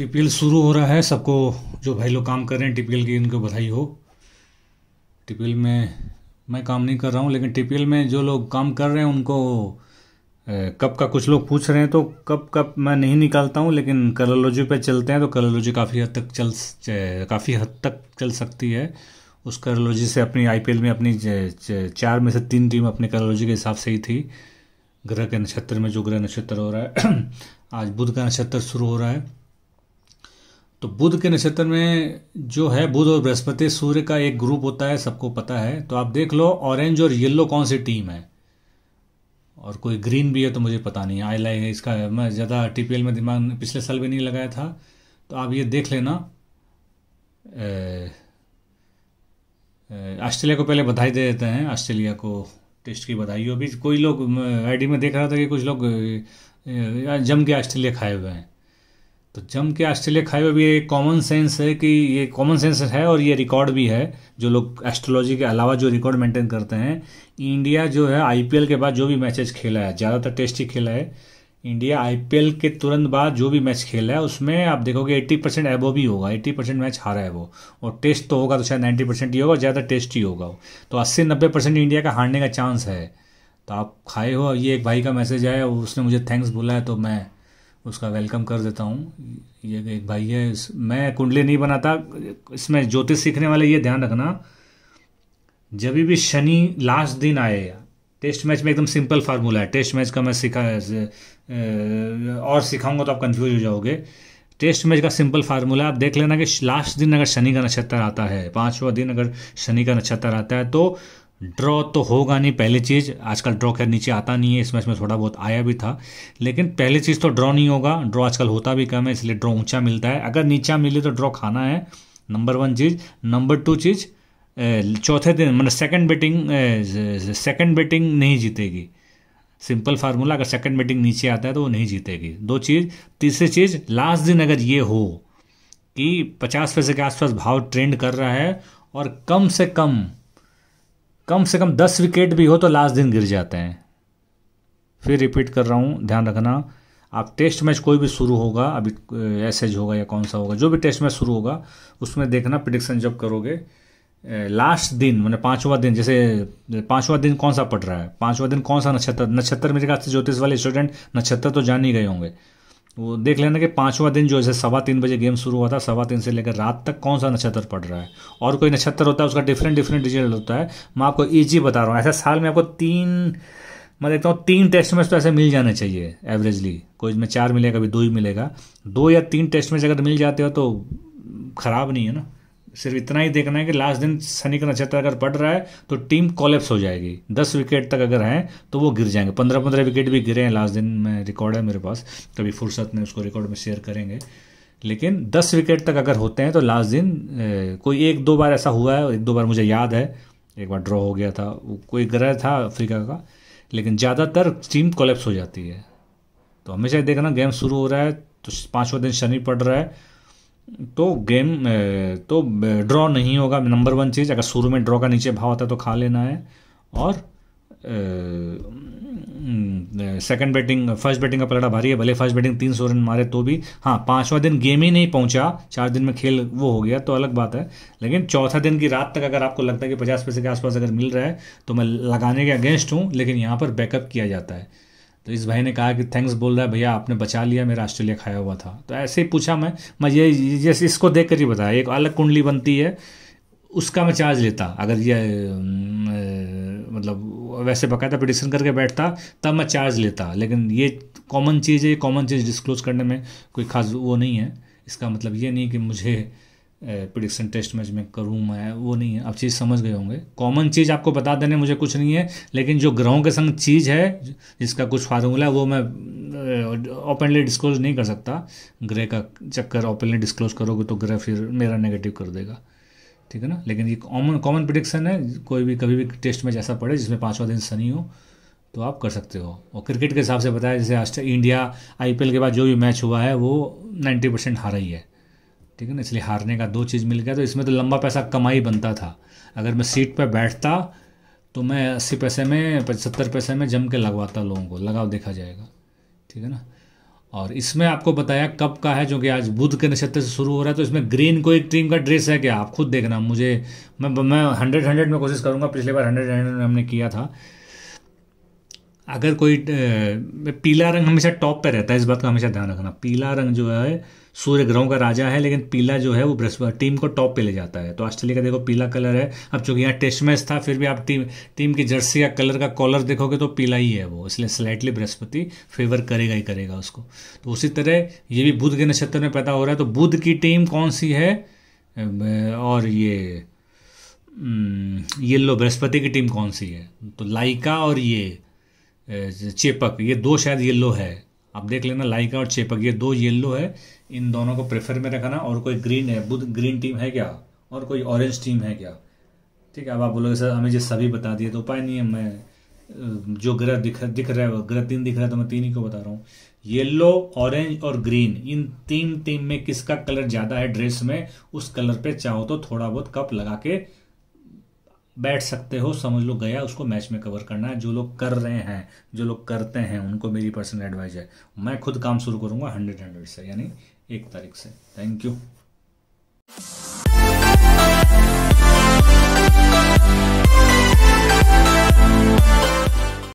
TPL शुरू हो रहा है सबको जो भाई लोग काम कर रहे हैं टीपीएल की उनको बधाई हो टीपीएल में मैं काम नहीं कर रहा हूँ लेकिन टीपीएल में जो लोग काम कर रहे हैं उनको कप का कुछ लोग पूछ रहे हैं तो कप कप मैं नहीं निकालता हूँ लेकिन कलोलॉजी पे चलते हैं तो कलोलॉजी काफ़ी हद तक चल काफ़ी हद तक चल सकती है उस कलोलॉजी से अपनी आईपीएल में अपनी ज, ज, चार में से तीन टीम अपने कलोलॉजी के हिसाब से ही थी ग्रह के नक्षत्र में जो ग्रह नक्षत्र हो रहा है आज बुध का नक्षत्र शुरू हो रहा है तो बुध के नक्षत्र में जो है बुध और बृहस्पति सूर्य का एक ग्रुप होता है सबको पता है तो आप देख लो ऑरेंज और येलो कौन सी टीम है और कोई ग्रीन भी है तो मुझे पता नहीं आई लाइन इसका मैं ज़्यादा टी में दिमाग पिछले साल भी नहीं लगाया था तो आप ये देख लेना ऑस्ट्रेलिया को पहले बधाई दे देते हैं ऑस्ट्रेलिया को टेस्ट की बधाई हो अभी कोई लोग आईडी में देख रहा था कि कुछ लोग जम के ऑस्ट्रेलिया खाए हुए हैं तो जम के ऑस्ट्रेलिया खाए हुए भी एक कॉमन सेंस है कि ये कॉमन सेंस है और ये रिकॉर्ड भी है जो लोग एस्ट्रोलॉजी के अलावा जो रिकॉर्ड मेंटेन करते हैं इंडिया जो है आईपीएल के बाद जो भी मैचेज खेला है ज़्यादातर टेस्ट ही खेला है इंडिया आईपीएल के तुरंत बाद जो भी मैच खेला है उसमें आप देखोगे 80 परसेंट एबो भी होगा 80 परसेंट मैच हारा है वो और टेस्ट तो होगा तो शायद 90 परसेंट ही होगा ज़्यादा टेस्ट ही होगा तो 80-90 परसेंट इंडिया का हारने का चांस है तो आप खाए हो ये एक भाई का मैसेज आया उसने मुझे थैंक्स बोला है तो मैं उसका वेलकम कर देता हूँ ये एक भाई है मैं कुंडली नहीं बनाता इसमें ज्योतिष सीखने वाले ये ध्यान रखना जब भी शनि लास्ट दिन आए टेस्ट मैच में एकदम सिंपल फार्मूला है टेस्ट मैच का मैं सिखा और सिखाऊंगा तो आप कंफ्यूज हो जाओगे टेस्ट मैच का सिंपल फार्मूला आप देख लेना कि लास्ट दिन अगर शनि का नक्षत्र आता है पाँचवा दिन अगर शनि का नक्षत्र आता है तो ड्रॉ तो होगा नहीं पहली चीज़ आजकल ड्रॉ खैर नीचे आता नहीं है इस मैच में थोड़ा बहुत आया भी था लेकिन पहली चीज़ तो ड्रॉ नहीं होगा ड्रॉ आजकल होता भी कम है इसलिए ड्रॉ ऊंचा मिलता है अगर नीचा मिले तो ड्रॉ खाना है नंबर वन चीज़ नंबर टू चीज़ चौथे दिन मतलब सेकंड बेटिंग सेकंड बेटिंग नहीं जीतेगी सिंपल फार्मूला अगर सेकंड बेटिंग नीचे आता है तो वो नहीं जीतेगी दो चीज़ तीसरी चीज़ लास्ट दिन अगर ये हो कि पचास पैसे के आसपास भाव ट्रेंड कर रहा है और कम से कम कम से कम दस विकेट भी हो तो लास्ट दिन गिर जाते हैं फिर रिपीट कर रहा हूँ ध्यान रखना आप टेस्ट मैच कोई भी शुरू होगा अभी एसएच होगा या कौन सा होगा जो भी टेस्ट मैच शुरू होगा उसमें देखना प्रिडिक्शन जब करोगे लास्ट दिन मैंने पाँचवा दिन जैसे पाँचवा दिन कौन सा पड़ रहा है पाँचवा दिन कौन सा नक्षत्र नक्षत्र मेरे ख्याल से ज्योतिष वाले स्टूडेंट नक्षत्र तो जान ही गए होंगे वो देख लेना कि पाँचवा दिन जो है सवा तीन बजे गेम शुरू हुआ था सवा तीन से लेकर रात तक कौन सा नक्षत्र पड़ रहा है और कोई नक्षत्र होता है उसका डिफरेंट डिफरेंट रिजल्ट होता है मैं आपको ईजी बता रहा हूँ ऐसा साल में आपको तीन मैं देखता हूँ तीन टेस्ट में तो ऐसे मिल जाने चाहिए एवरेजली कोई इसमें चार मिलेगा कभी दो ही मिलेगा दो या तीन टेस्ट में अगर मिल जाते हो तो ख़राब नहीं है ना सिर्फ इतना ही देखना है कि लास्ट दिन शनि का नक्षत्र अगर पड़ रहा है तो टीम कॉलेप्स हो जाएगी दस विकेट तक अगर हैं तो वो गिर जाएंगे पंद्रह पंद्रह विकेट भी गिरे हैं लास्ट दिन में रिकॉर्ड है मेरे पास कभी फुर्सत में उसको रिकॉर्ड में शेयर करेंगे लेकिन दस विकेट तक अगर होते हैं तो लास्ट दिन कोई एक दो बार ऐसा हुआ है एक दो बार मुझे याद है एक बार ड्रॉ हो गया था वो कोई ग्रह था अफ्रीका का लेकिन ज़्यादातर टीम कोलेप्स हो जाती है तो हमेशा देखना गेम शुरू हो रहा है तो पाँचवा दिन शनि पड़ रहा है तो गेम तो ड्रॉ नहीं होगा नंबर वन चीज़ अगर शुरू में ड्रॉ का नीचे भाव आता है तो खा लेना है और सेकंड बैटिंग फर्स्ट बैटिंग का पलटा भारी है भले फर्स्ट बैटिंग तीन सौ रन मारे तो भी हाँ पांचवा दिन गेम ही नहीं पहुंचा चार दिन में खेल वो हो गया तो अलग बात है लेकिन चौथा दिन की रात तक अगर आपको लगता है कि पचास पैसे के आसपास अगर मिल रहा है तो मैं लगाने के अगेंस्ट हूँ लेकिन यहाँ पर बैकअप किया जाता है तो इस भाई ने कहा कि थैंक्स बोल रहा है भैया आपने बचा लिया मेरा ऑस्ट्रेलिया खाया हुआ था तो ऐसे ही पूछा मैं मैं ये जैसे इसको देख कर ही बताया एक अलग कुंडली बनती है उसका मैं चार्ज लेता अगर ये मतलब वैसे बकायदा पिटिशन करके बैठता तब मैं चार्ज लेता लेकिन ये कॉमन चीज़ है ये कॉमन चीज़ डिस्क्लोज करने में कोई खास वो नहीं है इसका मतलब ये नहीं कि मुझे प्रिडिक्शन टेस्ट में करूँ मैं वो नहीं है आप चीज़ समझ गए होंगे कॉमन चीज़ आपको बता देने मुझे कुछ नहीं है लेकिन जो ग्रहों के संग चीज़ है जिसका कुछ फार्मूला है वो मैं ओपनली डिस्क्लोज नहीं कर सकता ग्रह का चक्कर ओपनली डिस्क्लोज करोगे तो ग्रह फिर मेरा नेगेटिव कर देगा ठीक है ना लेकिन ये कॉमन कॉमन प्रिडिक्शन है कोई भी कभी भी टेस्ट में जैसा पड़े जिसमें पाँचवा दिन शनि हो तो आप कर सकते हो और क्रिकेट के हिसाब से बताया जैसे आज इंडिया आईपीएल के बाद जो भी मैच हुआ है वो नाइन्टी परसेंट हारा ही है ठीक है ना इसलिए हारने का दो चीज़ मिल गया तो इसमें तो लंबा पैसा कमाई बनता था अगर मैं सीट पर बैठता तो मैं अस्सी पैसे में पचहत्तर पैसे में जम के लगवाता लोगों को लगाव देखा जाएगा ठीक है ना और इसमें आपको बताया कब का है जो कि आज बुध के नक्षत्र से शुरू हो रहा है तो इसमें ग्रीन को एक टीम का ड्रेस है क्या आप खुद देखना मुझे मैं मैं हंड्रेड हंड्रेड में कोशिश करूँगा पिछले बार हंड्रेड हंड्रेड में हमने किया था अगर कोई पीला रंग हमेशा टॉप पर रहता है इस बात का हमेशा ध्यान रखना पीला रंग जो है सूर्य ग्रहों का राजा है लेकिन पीला जो है वो बृहस्पति टीम को टॉप पे ले जाता है तो ऑस्ट्रेलिया का देखो पीला कलर है अब चूंकि यहाँ टेस्ट मैच था फिर भी आप टीम टीम की जर्सी या कलर का कॉलर देखोगे तो पीला ही है वो इसलिए स्लाइटली बृहस्पति फेवर करेगा ही करेगा उसको तो उसी तरह ये भी बुध के नक्षत्र में पैदा हो रहा है तो बुध की टीम कौन सी है और ये येल्लो बृहस्पति की टीम कौन सी है तो लाइका और ये चेपक ये दो शायद येल्लो है आप देख लेना लाइका और चेपक ये दो येल्लो है इन दोनों को प्रेफर में रखना और कोई ग्रीन है बुध ग्रीन टीम है क्या और कोई ऑरेंज टीम है क्या ठीक है अब आप बोलोगे सर हमें जो सभी बता दिए तो उपाय नहीं है मैं जो ग्रह दिख दिख रहा है ग्रह तीन दिख रहा है तो मैं तीन ही को बता रहा हूँ येलो ऑरेंज और ग्रीन इन तीन टीम में किसका कलर ज़्यादा है ड्रेस में उस कलर पे चाहो तो थोड़ा बहुत कप लगा के बैठ सकते हो समझ लो गया उसको मैच में कवर करना है जो लोग कर रहे हैं जो लोग करते हैं उनको मेरी पर्सनल एडवाइस है मैं खुद काम शुरू करूंगा हंड्रेड हंड्रेड से यानी एक तारीख से थैंक यू